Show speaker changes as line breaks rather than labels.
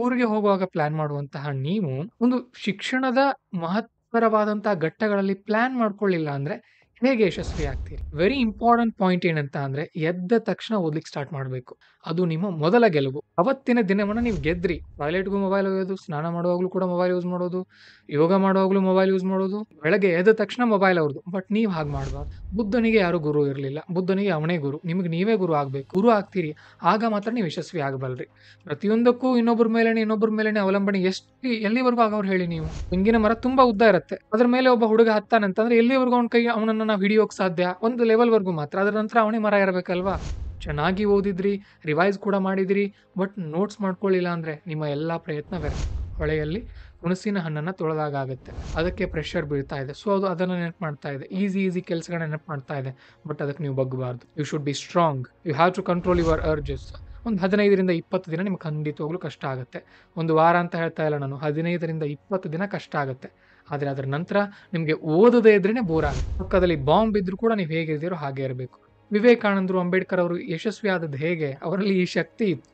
ಊರಿಗೆ ಹೋಗುವಾಗ ಪ್ಲಾನ್ ಮಾಡುವಂತಹ ನೀವು ಒಂದು ಶಿಕ್ಷಣದ ಮಹತ್ವರವಾದಂತಹ ಘಟ್ಟಗಳಲ್ಲಿ ಪ್ಲಾನ್ ಮಾಡ್ಕೊಳ್ಳಿಲ್ಲ ಅಂದ್ರೆ ಹೇಗೆ ಯಶಸ್ವಿ ಆಗ್ತೀರಿ ವೆರಿ ಇಂಪಾರ್ಟೆಂಟ್ ಪಾಯಿಂಟ್ ಏನಂತ ಅಂದ್ರೆ ಎದ್ದ ತಕ್ಷಣ ಓದ್ಲಿಕ್ಕೆ ಸ್ಟಾರ್ಟ್ ಮಾಡಬೇಕು ಅದು ನಿಮ್ಮ ಮೊದಲ ಗೆಲುವು ಅವತ್ತಿನ ದಿನವನ್ನ ನೀವು ಗೆದ್ರಿ ಟಾಯ್ಲೆಟ್ಗೂ ಮೊಬೈಲ್ ಒಯ್ಯೋದು ಸ್ನಾನ ಮಾಡುವಾಗಲೂ ಕೂಡ ಮೊಬೈಲ್ ಯೂಸ್ ಮಾಡೋದು ಯೋಗ ಮಾಡುವಾಗಲೂ ಮೊಬೈಲ್ ಯೂಸ್ ಮಾಡೋದು ಬೆಳಗ್ಗೆ ಎದ್ದ ತಕ್ಷಣ ಮೊಬೈಲ್ ಅವ್ರದ್ದು ಬಟ್ ನೀವು ಹಾಗೆ ಮಾಡಬಾರ್ದು ಬುದ್ಧನಿಗೆ ಯಾರು ಗುರು ಇರಲಿಲ್ಲ ಬುದ್ಧನಿಗೆ ಅವನೇ ಗುರು ನಿಮಗೆ ನೀವೇ ಗುರು ಆಗಬೇಕು ಗುರು ಆಗ್ತೀರಿ ಆಗ ಮಾತ್ರ ನೀವು ಯಶಸ್ವಿ ಆಗಬಲ್ರಿ ಪ್ರತಿಯೊಂದಕ್ಕೂ ಇನ್ನೊಬ್ಬರ ಮೇಲೇ ಇನ್ನೊಬ್ಬರ ಮೇಲೆ ಅವಲಂಬನೆ ಎಷ್ಟು ಎಲ್ಲಿವರೆಗೂ ಆಗ ಹೇಳಿ ನೀವು ತೆಂಗಿನ ಮರ ತುಂಬಾ ಉದ್ದ ಇರುತ್ತೆ ಅದ್ರ ಮೇಲೆ ಒಬ್ಬ ಹುಡುಗ ಹತ್ತಾನಂತಂದ್ರೆ ಎಲ್ಲಿವರೆಗೂ ಅವ್ನ ಕೈ ಅವನನ್ನ ನಾವು ಹಿಡಿಯೋಕೆ ಸಾಧ್ಯ ಒಂದು ಲೆವೆಲ್ವರೆಗೂ ಮಾತ್ರ ಅದರ ನಂತರ ಅವನೇ ಮರ ಇರಬೇಕಲ್ವಾ ಚೆನ್ನಾಗಿ ಓದಿದ್ರಿ ರಿವೈಸ್ ಕೂಡ ಮಾಡಿದಿರಿ ಬಟ್ ನೋಟ್ಸ್ ಮಾಡ್ಕೊಳ್ಳಿಲ್ಲ ಅಂದರೆ ನಿಮ್ಮ ಎಲ್ಲ ಪ್ರಯತ್ನ ವ್ಯರ್ಥ ಹೊಳೆಯಲ್ಲಿ ಹುಣಸಿನ ಹಣ್ಣನ್ನು ತೊಳೆದಾಗುತ್ತೆ ಅದಕ್ಕೆ ಪ್ರೆಷರ್ ಬೀಳ್ತಾ ಇದೆ ಸೊ ಅದು ಅದನ್ನು ನೆನಪು ಮಾಡ್ತಾ ಇದೆ ಈಸಿ ಈಸಿ ಕೆಲಸಗಳನ್ನ ನೆನಪು ಮಾಡ್ತಾ ಇದೆ ಬಟ್ ಅದಕ್ಕೆ ನೀವು ಬಗ್ಗಬಾರ್ದು you should be strong you have to control your urges ಒಂದು ಹದಿನೈದರಿಂದ ಇಪ್ಪತ್ತು ದಿನ ನಿಮ್ಗೆ ಖಂಡಿತ ಹೋಗ್ಲು ಕಷ್ಟ ಆಗುತ್ತೆ ಒಂದು ವಾರ ಅಂತ ಹೇಳ್ತಾ ಇಲ್ಲ ನಾನು ಹದಿನೈದರಿಂದ ಇಪ್ಪತ್ತು ದಿನ ಕಷ್ಟ ಆಗುತ್ತೆ ಆದರೆ ಅದರ ನಂತರ ನಿಮಗೆ ಓದದೇ ಇದ್ರೇ ಬೋರ್ ಆಗುತ್ತೆ ಪಕ್ಕದಲ್ಲಿ ಬಾಂಬ್ ಇದ್ರೂ ಕೂಡ ನೀವು ಹೇಗಿದ್ದೀರೋ ಹಾಗೆ ಇರಬೇಕು ವಿವೇಕಾನಂದರು ಅಂಬೇಡ್ಕರ್ ಅವರು ಯಶಸ್ವಿ ಆದದ್ದು ಹೇಗೆ ಅವರಲ್ಲಿ ಈ ಶಕ್ತಿ ಇತ್ತು